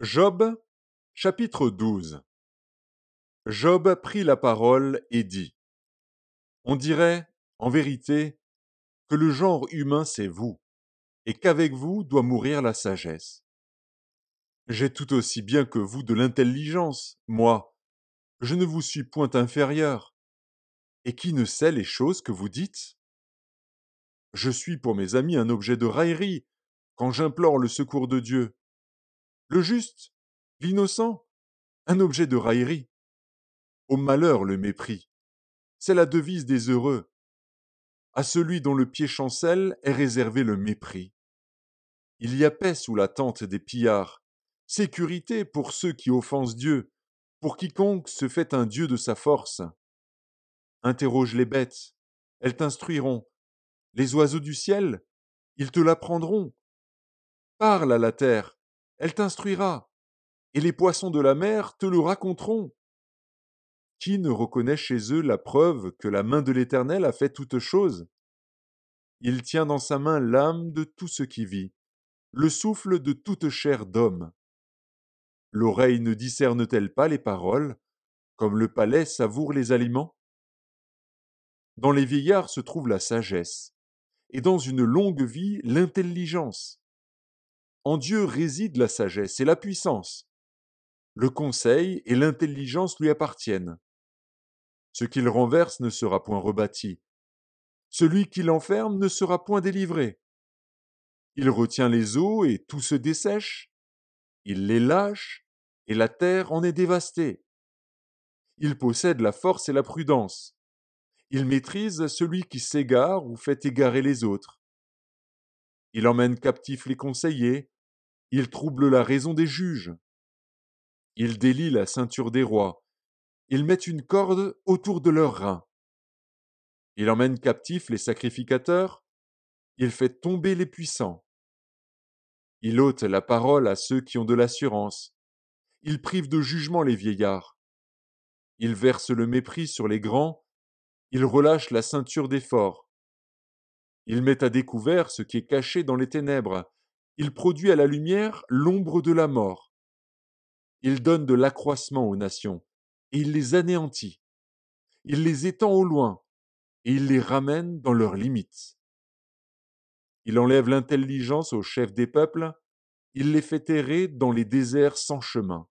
Job chapitre 12 Job prit la parole et dit On dirait, en vérité, que le genre humain c'est vous, et qu'avec vous doit mourir la sagesse. J'ai tout aussi bien que vous de l'intelligence, moi. Je ne vous suis point inférieur. Et qui ne sait les choses que vous dites Je suis pour mes amis un objet de raillerie quand j'implore le secours de Dieu le juste, l'innocent, un objet de raillerie. Au malheur le mépris. C'est la devise des heureux. À celui dont le pied chancelle est réservé le mépris. Il y a paix sous la tente des pillards, sécurité pour ceux qui offensent Dieu, pour quiconque se fait un Dieu de sa force. Interroge les bêtes, elles t'instruiront. Les oiseaux du ciel, ils te l'apprendront. Parle à la terre, elle t'instruira, et les poissons de la mer te le raconteront. Qui ne reconnaît chez eux la preuve que la main de l'Éternel a fait toute chose Il tient dans sa main l'âme de tout ce qui vit, le souffle de toute chair d'homme. L'oreille ne discerne-t-elle pas les paroles, comme le palais savoure les aliments Dans les vieillards se trouve la sagesse, et dans une longue vie l'intelligence. En Dieu réside la sagesse et la puissance. Le conseil et l'intelligence lui appartiennent. Ce qu'il renverse ne sera point rebâti. Celui qui l'enferme ne sera point délivré. Il retient les eaux et tout se dessèche. Il les lâche et la terre en est dévastée. Il possède la force et la prudence. Il maîtrise celui qui s'égare ou fait égarer les autres. Il emmène captifs les conseillers, il trouble la raison des juges. Il délie la ceinture des rois. Il met une corde autour de leurs reins. Il emmène captifs les sacrificateurs. Il fait tomber les puissants. Il ôte la parole à ceux qui ont de l'assurance. Il prive de jugement les vieillards. Il verse le mépris sur les grands. Il relâche la ceinture des forts. Il met à découvert ce qui est caché dans les ténèbres il produit à la lumière l'ombre de la mort. Il donne de l'accroissement aux nations, et il les anéantit. Il les étend au loin, et il les ramène dans leurs limites. Il enlève l'intelligence aux chefs des peuples, il les fait errer dans les déserts sans chemin.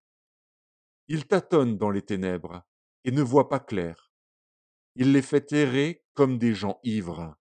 Il tâtonne dans les ténèbres, et ne voit pas clair. Il les fait errer comme des gens ivres.